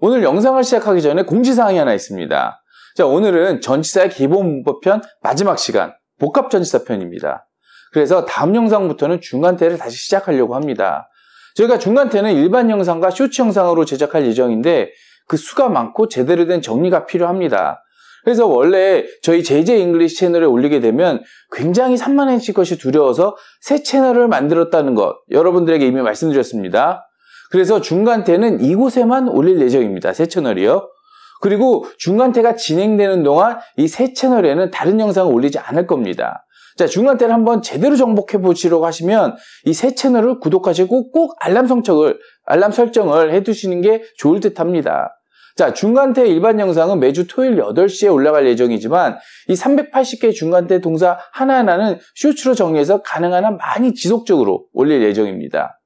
오늘 영상을 시작하기 전에 공지사항이 하나 있습니다. 자, 오늘은 전치사의 기본 문법편 마지막 시간, 복합전치사 편입니다. 그래서 다음 영상부터는 중간태를 다시 시작하려고 합니다. 저희가 중간태는 일반 영상과 쇼츠 영상으로 제작할 예정인데 그 수가 많고 제대로 된 정리가 필요합니다. 그래서 원래 저희 JJ 잉글리시 채널에 올리게 되면 굉장히 산만해질 것이 두려워서 새 채널을 만들었다는 것 여러분들에게 이미 말씀드렸습니다. 그래서 중간태는 이곳에만 올릴 예정입니다. 새 채널이요. 그리고 중간태가 진행되는 동안 이 새 채널에는 다른 영상을 올리지 않을 겁니다. 자, 중간태를 한번 제대로 정복해 보시려고 하시면 이 새 채널을 구독하시고 꼭 알람 성청을 알람 설정을 해 두시는 게 좋을 듯합니다. 자, 중간태 일반 영상은 매주 토요일 8시에 올라갈 예정이지만 이 380개 중간태 동사 하나하나는 쇼츠로 정리해서 가능한 한 많이 지속적으로 올릴 예정입니다.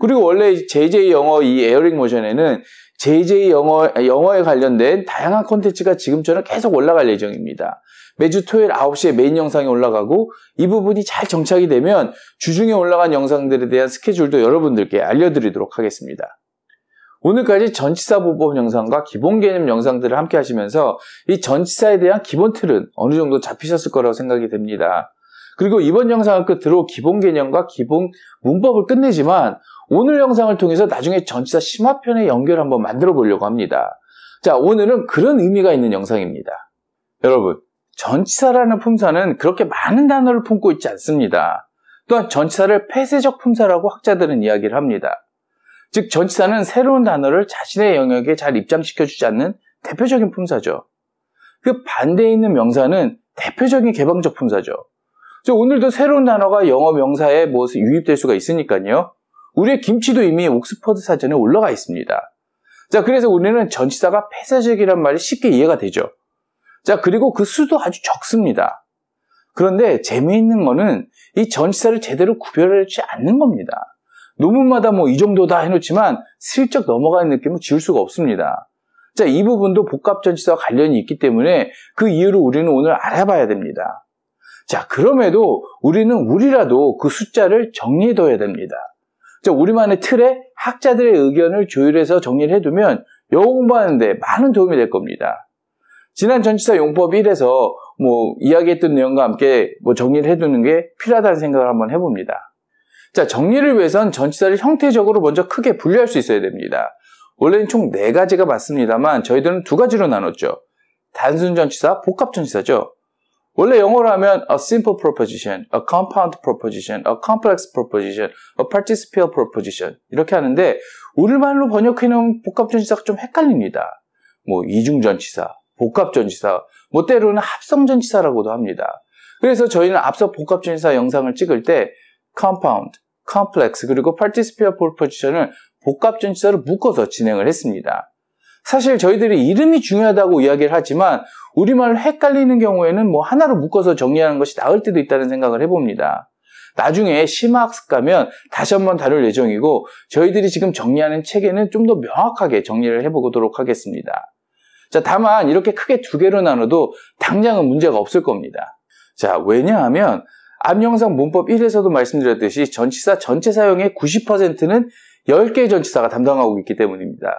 그리고 원래 JJ 영어 이 에어링 모션에는 JJ 영어, 영어에 관련된 다양한 콘텐츠가 지금처럼 계속 올라갈 예정입니다. 매주 토요일 9시에 메인 영상이 올라가고 이 부분이 잘 정착이 되면 주중에 올라간 영상들에 대한 스케줄도 여러분들께 알려드리도록 하겠습니다. 오늘까지 전치사 보법 영상과 기본 개념 영상들을 함께 하시면서 이 전치사에 대한 기본 틀은 어느 정도 잡히셨을 거라고 생각이 됩니다. 그리고 이번 영상을 끝으로 기본 개념과 기본 문법을 끝내지만 오늘 영상을 통해서 나중에 전치사 심화편의 연결 한번 만들어 보려고 합니다. 자, 오늘은 그런 의미가 있는 영상입니다. 여러분, 전치사라는 품사는 그렇게 많은 단어를 품고 있지 않습니다. 또한 전치사를 폐쇄적 품사라고 학자들은 이야기를 합니다. 즉, 전치사는 새로운 단어를 자신의 영역에 잘 입장시켜주지 않는 대표적인 품사죠. 그 반대에 있는 명사는 대표적인 개방적 품사죠. 오늘도 새로운 단어가 영어 명사에 무엇 유입될 수가 있으니까요. 우리의 김치도 이미 옥스퍼드 사전에 올라가 있습니다. 자, 그래서 우리는 전치사가 폐쇄적이란 말이 쉽게 이해가 되죠. 자, 그리고 그 수도 아주 적습니다. 그런데 재미있는 거는 이 전치사를 제대로 구별하지 않는 겁니다. 논문마다 뭐 이 정도다 해놓지만 슬쩍 넘어가는 느낌을 지울 수가 없습니다. 자, 이 부분도 복합전치사와 관련이 있기 때문에 그 이유를 우리는 오늘 알아봐야 됩니다. 자, 그럼에도 우리는 우리라도 그 숫자를 정리해둬야 됩니다. 우리만의 틀에 학자들의 의견을 조율해서 정리를 해두면 영어 공부하는데 많은 도움이 될 겁니다. 지난 전치사 용법 1에서 뭐 이야기했던 내용과 함께 뭐 정리를 해두는 게 필요하다는 생각을 한번 해봅니다. 자, 정리를 위해선 전치사를 형태적으로 먼저 크게 분류할 수 있어야 됩니다. 원래는 총 4가지가 맞습니다만 저희들은 두 가지로 나눴죠. 단순 전치사, 복합 전치사죠. 원래 영어로 하면 a simple proposition, a compound proposition, a complex proposition, a participial proposition 이렇게 하는데 우리말로 번역해 놓은 복합전치사가 좀 헷갈립니다. 뭐 이중전치사, 복합전치사, 뭐 때로는 합성전치사라고도 합니다. 그래서 저희는 앞서 복합전치사 영상을 찍을 때 compound, complex 그리고 participial proposition을 복합전치사로 묶어서 진행을 했습니다. 사실 저희들이 이름이 중요하다고 이야기를 하지만 우리말 헷갈리는 경우에는 뭐 하나로 묶어서 정리하는 것이 나을 때도 있다는 생각을 해봅니다. 나중에 심화학습 가면 다시 한번 다룰 예정이고 저희들이 지금 정리하는 체계는 좀 더 명확하게 정리를 해보도록 하겠습니다. 자, 다만 이렇게 크게 두 개로 나눠도 당장은 문제가 없을 겁니다. 자, 왜냐하면 앞 영상 문법 1에서도 말씀드렸듯이 전치사 전체 사용의 90%는 10개의 전치사가 담당하고 있기 때문입니다.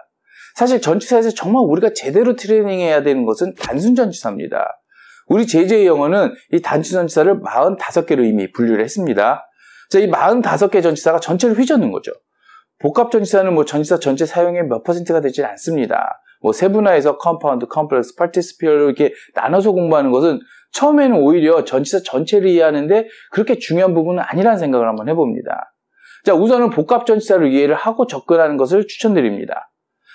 사실 전치사에서 정말 우리가 제대로 트레이닝해야 되는 것은 단순 전치사입니다. 우리 제재의 영어는 이 단순 전치사를 45개로 이미 분류를 했습니다. 자, 이 45개 전치사가 전체를 휘젓는 거죠. 복합 전치사는 뭐 전치사 전체 사용의 몇 퍼센트가 되지 않습니다. 뭐 세분화해서 컴파운드, 컴플렉스, 파티스피어로 이렇게 나눠서 공부하는 것은 처음에는 오히려 전치사 전체를 이해하는데 그렇게 중요한 부분은 아니라는 생각을 한번 해봅니다. 자, 우선은 복합 전치사를 이해를 하고 접근하는 것을 추천드립니다.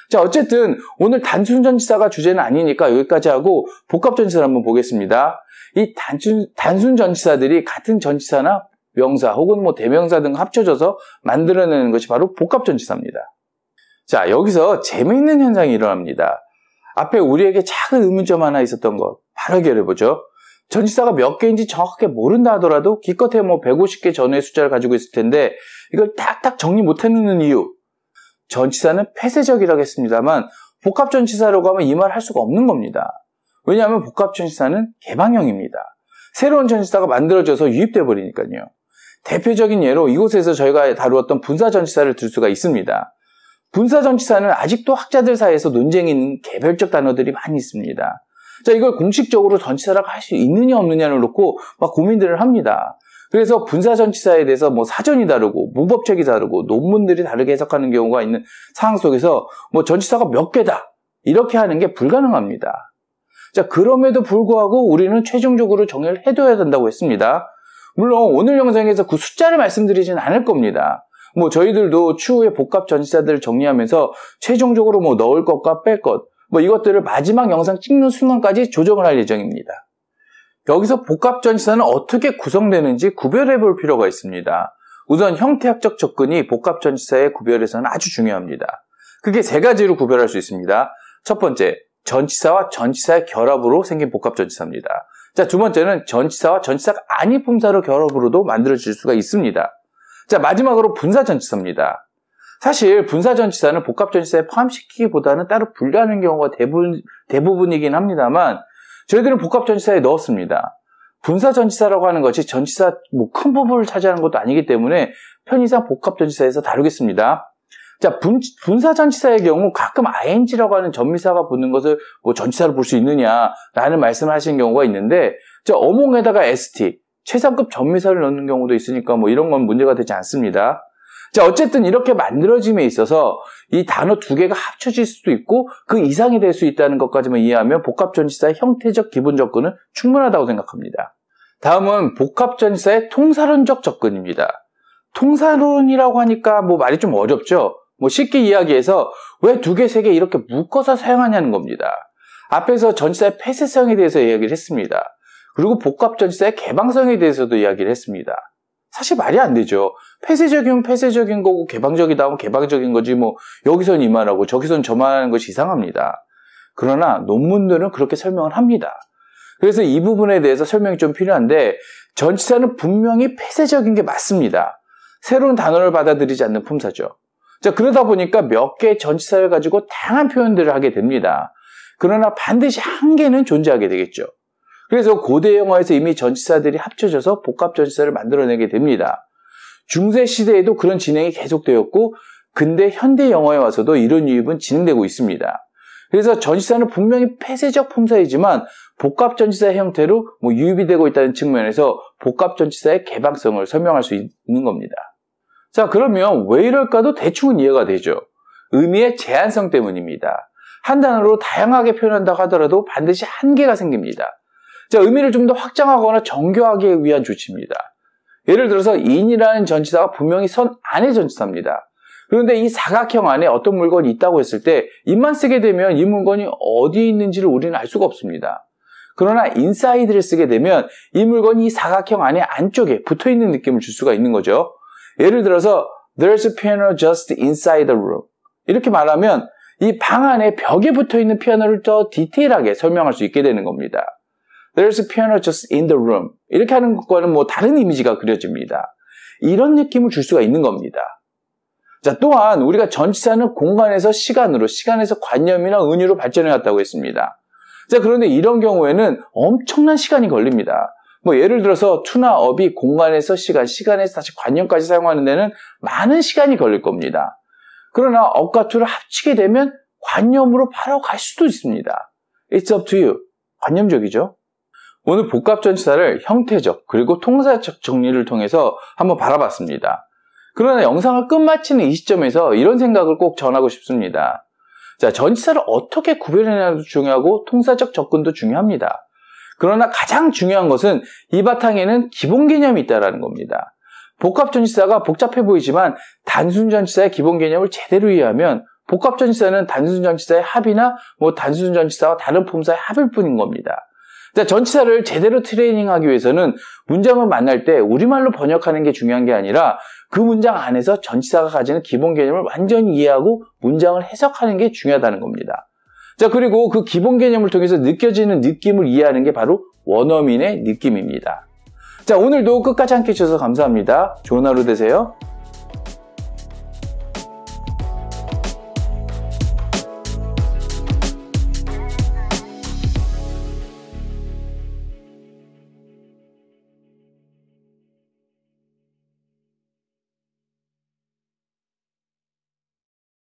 자, 어쨌든 오늘 단순 전치사가 주제는 아니니까 여기까지 하고 복합 전치사를 한번 보겠습니다. 이 단순, 단순 전치사들이 같은 전치사나 명사 혹은 뭐 대명사 등 합쳐져서 만들어내는 것이 바로 복합 전치사입니다. 자, 여기서 재미있는 현상이 일어납니다. 앞에 우리에게 작은 의문점 하나 있었던 것 바로 해결해보죠. 전치사가 몇 개인지 정확하게 모른다 하더라도 기껏해 뭐 150개 전후의 숫자를 가지고 있을 텐데 이걸 딱딱 정리 못해놓는 이유 전치사는 폐쇄적이라고 했습니다만 복합전치사라고 하면 이 말 할 수가 없는 겁니다. 왜냐하면 복합전치사는 개방형입니다. 새로운 전치사가 만들어져서 유입돼 버리니까요. 대표적인 예로 이곳에서 저희가 다루었던 분사전치사를 들 수가 있습니다. 분사전치사는 아직도 학자들 사이에서 논쟁이 있는 개별적 단어들이 많이 있습니다. 자, 이걸 공식적으로 전치사라고 할 수 있느냐 없느냐를 놓고 막 고민들을 합니다. 그래서 분사전치사에 대해서 뭐 사전이 다르고 문법책이 다르고 논문들이 다르게 해석하는 경우가 있는 상황 속에서 뭐 전치사가 몇 개다 이렇게 하는 게 불가능합니다. 자 그럼에도 불구하고 우리는 최종적으로 정의를 해둬야 된다고 했습니다. 물론 오늘 영상에서 그 숫자를 말씀드리진 않을 겁니다. 뭐 저희들도 추후에 복합 전치사들을 정리하면서 최종적으로 뭐 넣을 것과 뺄 것, 뭐 이것들을 마지막 영상 찍는 순간까지 조정을 할 예정입니다. 여기서 복합전시사는 어떻게 구성되는지 구별해 볼 필요가 있습니다. 우선 형태학적 접근이 복합전시사의 구별에서는 아주 중요합니다. 그게 세 가지로 구별할 수 있습니다. 첫 번째, 전치사와 전치사의 결합으로 생긴 복합전치사입니다. 자, 두 번째는 전치사와 전치사가 아닌 품사로 결합으로도 만들어질 수가 있습니다. 자, 마지막으로 분사전치사입니다. 사실 분사전치사는 복합전치사에 포함시키기보다는 따로 분류하는 경우가 대부분, 대부분이긴 합니다만 저희들은 복합전치사에 넣었습니다. 분사전치사라고 하는 것이 전치사 뭐큰 부분을 차지하는 것도 아니기 때문에 편의상 복합전치사에서 다루겠습니다. 자, 분, 분사전치사의 경우 가끔 ing라고 하는 전미사가 붙는 것을 뭐 전치사로 볼 수 있느냐라는 말씀을 하시는 경우가 있는데 자, 어몽에다가 st, 최상급 전미사를 넣는 경우도 있으니까 뭐 이런 건 문제가 되지 않습니다. 자, 어쨌든 이렇게 만들어짐에 있어서 이 단어 두 개가 합쳐질 수도 있고 그 이상이 될 수 있다는 것까지만 이해하면 복합전치사의 형태적 기본 접근은 충분하다고 생각합니다. 다음은 복합전치사의 통사론적 접근입니다. 통사론이라고 하니까 뭐 말이 좀 어렵죠? 뭐 쉽게 이야기해서 왜 두 개, 세 개 이렇게 묶어서 사용하냐는 겁니다. 앞에서 전치사의 폐쇄성에 대해서 이야기를 했습니다. 그리고 복합전치사의 개방성에 대해서도 이야기를 했습니다. 사실 말이 안 되죠. 폐쇄적이면 폐쇄적인 거고 개방적이다 하면 개방적인 거지 뭐 여기선 이만하고 저기선 저만하는 것이 이상합니다. 그러나 논문들은 그렇게 설명을 합니다. 그래서 이 부분에 대해서 설명이 좀 필요한데 전치사는 분명히 폐쇄적인 게 맞습니다. 새로운 단어를 받아들이지 않는 품사죠. 자 그러다 보니까 몇 개의 전치사를 가지고 다양한 표현들을 하게 됩니다. 그러나 반드시 한계는 존재하게 되겠죠. 그래서 고대 영화에서 이미 전치사들이 합쳐져서 복합 전치사를 만들어내게 됩니다. 중세 시대에도 그런 진행이 계속되었고 근대 현대 영화에 와서도 이런 유입은 진행되고 있습니다. 그래서 전치사는 분명히 폐쇄적 품사이지만 복합 전치사 형태로 뭐 유입이 되고 있다는 측면에서 복합 전치사의 개방성을 설명할 수 있는 겁니다. 자, 그러면 왜 이럴까도 대충은 이해가 되죠. 의미의 제한성 때문입니다. 한 단어로 다양하게 표현한다고 하더라도 반드시 한계가 생깁니다. 자, 의미를 좀 더 확장하거나 정교하게 위한 조치입니다. 예를 들어서 인이라는 전치사가 분명히 선 안의 전치사입니다. 그런데 이 사각형 안에 어떤 물건이 있다고 했을 때 입만 쓰게 되면 이 물건이 어디에 있는지를 우리는 알 수가 없습니다. 그러나 인사이드를 쓰게 되면 이 물건이 이 사각형 안에 안쪽에 붙어 있는 느낌을 줄 수가 있는 거죠. 예를 들어서 There's a piano just inside the room. 이렇게 말하면 이 방 안에 벽에 붙어 있는 피아노를 더 디테일하게 설명할 수 있게 되는 겁니다. There's a piano just in the room. 이렇게 하는 것과는 뭐 다른 이미지가 그려집니다. 이런 느낌을 줄 수가 있는 겁니다. 자, 또한 우리가 전치사는 공간에서 시간으로, 시간에서 관념이나 은유로 발전해 왔다고 했습니다. 자, 그런데 이런 경우에는 엄청난 시간이 걸립니다. 뭐 예를 들어서 투나 업이 공간에서 시간, 시간에서 다시 관념까지 사용하는 데는 많은 시간이 걸릴 겁니다. 그러나 업과 투를 합치게 되면 관념으로 바로 갈 수도 있습니다. It's up to you. 관념적이죠? 오늘 복합 전치사를 형태적 그리고 통사적 정리를 통해서 한번 바라봤습니다. 그러나 영상을 끝마치는 이 시점에서 이런 생각을 꼭 전하고 싶습니다. 자, 전치사를 어떻게 구별해내냐도 중요하고 통사적 접근도 중요합니다. 그러나 가장 중요한 것은 이 바탕에는 기본 개념이 있다라는 겁니다. 복합 전치사가 복잡해 보이지만 단순 전치사의 기본 개념을 제대로 이해하면 복합 전치사는 단순 전치사의 합이나 뭐 단순 전치사와 다른 품사의 합일 뿐인 겁니다. 그 전치사를 제대로 트레이닝하기 위해서는 문장을 만날 때 우리말로 번역하는 게 중요한 게 아니라 그 문장 안에서 전치사가 가지는 기본 개념을 완전히 이해하고 문장을 해석하는 게 중요하다는 겁니다. 자, 그리고 그 기본 개념을 통해서 느껴지는 느낌을 이해하는 게 바로 원어민의 느낌입니다. 자, 오늘도 끝까지 함께 해주셔서 감사합니다. 좋은 하루 되세요.